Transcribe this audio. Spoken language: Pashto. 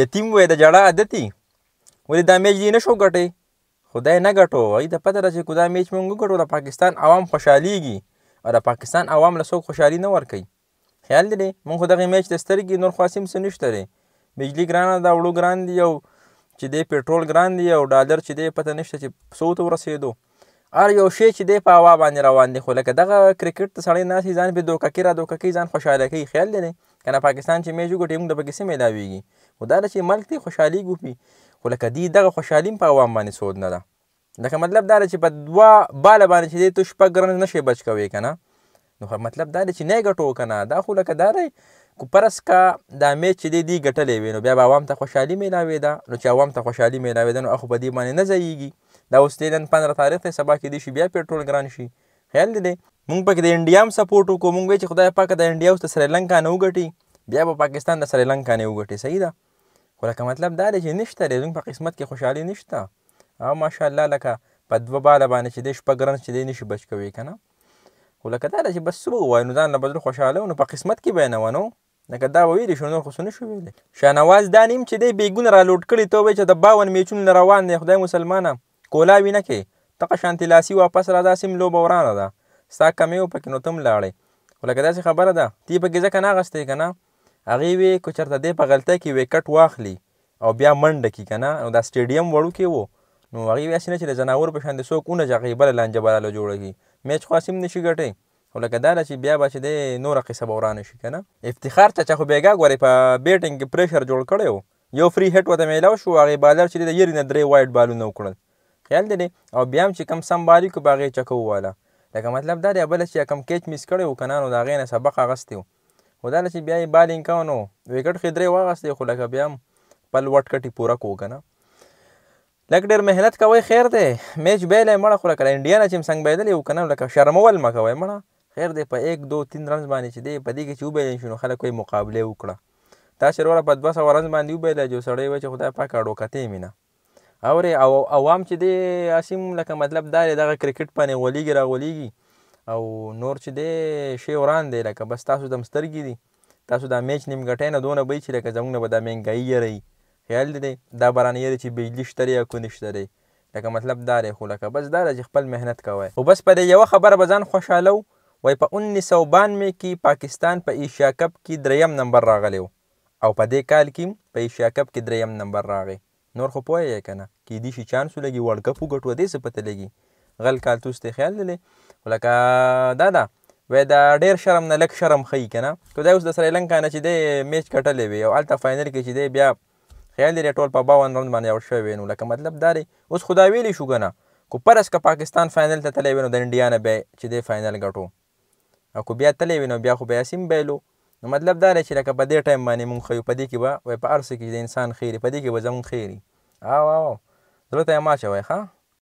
یتیم وای د جړه عادت ولې دا میچ دی نه شو ګټی خدای نه ګټو هغوی ته پته ده چې که دا میچ موږ وګټو د پاکستان عوام خوشحالیږي او د پاکستان عوام له څوک خوشحالي نه ورکوي خیال دی مونږ خو دغه میچ ته سترګې نور خواسیم څه نشته دی بجلي ګرانه ده وړو ګران دی او چې دی پېټرول ګران دی او ډالر چې دی پته نشته چې څو ته ورسېدو هر یو شی چې دی په هوا باندې روان دی خو لکه دغه کرکټ ته سړی ناستې ځان پې دوککې را دوککې ځان خوشحاله کوي خیال دی که نه پاکستان چې میږ وګټې مونږ د پکې څه میلاویږي خو دا ده چې ملک دی خوشحالي ګوپي خو لکه دی دغه خوشحالي په عوام باندې سود نه ده لکه مطلب دا ده چې په دوه باله باندې چې دی تو شپږ رنز نشې بچ کوې که نه نو مطلب دا دی چې نه ګټو که نه دا خو لکه دا دی کو پرس کا دا میچ چې دی دی ګټلې وي نو بیا به عوام ته خوشحالي میلاوې ده نو چې عوام ته خوشحالي میلاوې ده نو اخو په دې باندې نه ځایږي دا اوس دی نن پندره تاریخ دی سبا کې دی شي بیا پیټرول ګران شي خیال دی دی مونږ پکې د انډیا هم سپورټ وکړو مونږ وایي چې خدای پاکه د انډیا اوس د سریلانکا نه وګټي بیا به پاکستان د سریلانکا نه وګټي صحیح ده خو لکه مطلب دا دی چې نشته دی زموږ په قسمت کې خوشحالي نشته او ماشاءالله لکه په دوه باله باندې چې دی شپږ رن چې دی نشي بچ کوي که نه خو لکه دا دی چې بس څه به ووایو نو ځان له بدل خوشحاله نو په قسمت کې به یې نه ونو لکه دا به ویلې شو نور خو څه نشو ویلی شاهنواز دا نیم چې دی بیګونه را لوټ کړي ته وایي چې د باون میچونو نه روان دی خدای مسلمانه کولا وینه کې تقه شانتي لاسي واپس را دا سیم لوبه ورانه ده ستا کمی و پکې نو تم لاړې خو لکه داسې خبره ده تی پکې ځکه نه اخیستی که نه هغې وې که چېرته دی په غلطۍ کې ویکټ واخلي او بیا منډه کي که نه نو دا سټېډیم وړوکی و نو هغې وې هسې نه چې د ځناور په شان دې څوک ونه جغې بله لانجه بلاله جوړه کړي میچ خو هسې هم نشي ګټی خو لکه دا ده چې بیا به چې دی نوره قصه به ورانه شي که نه افتخار چچه خو بېګا ګورې په بیټینګ کې پرېشر جوړ کړی و یو فری هټ ورته میلاو شو هغې بالر چې دی د یېرې نه درې وایډ بالونه وکړل خیال دی او بیا هم چې کوم سم باریک به هغې چکه وواله لکه مطلب دا دی بله چې کوم کیچ میس کړی وو که نه نو د هغې نه سبق اخیستی وو خو دا چې بیا یې بالینګ کوه نو وکټ خې درې واغستې خو لکه بیا هم پل وټ کټي پوره کو که نه لکه ډېر محنت کوئ خیر دی میچ بیلی مړه خو لکه انډیا نه چې هم څنګ بیدلی وو که نه لکه شرمول مه کوئ مړه خیر دی په یک دو تین رنز باندې چې دی په دې کې چې وبیلی شو نو خلک وایي مقابله وکړه تاسې وروره په دوه سوه رنز باندې وبیله چې سړی وایي چې خدای پاکه اډوکتې مې نه اورې او عوام چې دی اسیم لکه مطلب دا دی دغه کرکټ باندې غولیږي راغولیږي او نور چې دی شی وران دی لکه بس تاسو د مسترګي دي تاسو دا میچ نیمګټۍ نه دونه بی چې لکه زموږ نه به دا مهنګایي یری خیال دی دا برانه یری چې بجلی شته یا کو نشته دی لکه مطلب دا دی خو لکه بس دا دی چې خپل محنت کوی خو بس په دې یوه خبره به ځان خوشحاله وای په انیس سو بانوې کې پاکستان په پا ایشیا کپ کې دریم نمبر راغلی او په دې کال کې په ایشیا کپ کې دریم نمبر راغی نور خو پوهه یې کنه کې دې شي چانس ولګي ورلډ کپ وګټو دې څه پته لګي غل کال توس ته خیال لې ولکه دا دا وې دا ډېر شرم نه لک شرم خي کنه که دا اوس د سریلانکا نه چې دې میچ کټلې وي او الته فاینل کې چې دې بیا خیال لري ټول په 52 راوند باندې اور شوی نو لکه مطلب دا دی اوس خدا ویلی شو کنه کو پرس کا پاکستان فاینل ته تلې وینو د انډیا نه به چې دی فاینل غټو او کو بیا تلې وینو بیا خو بیا سیم بیلو نو مطلب دا چې لکه په دې ټایم باندې مونږ خو په دې کې به وای په ارسه کې د انسان خیر په دې کې به زمونږ خیر او او زړه ته ما شوی ښا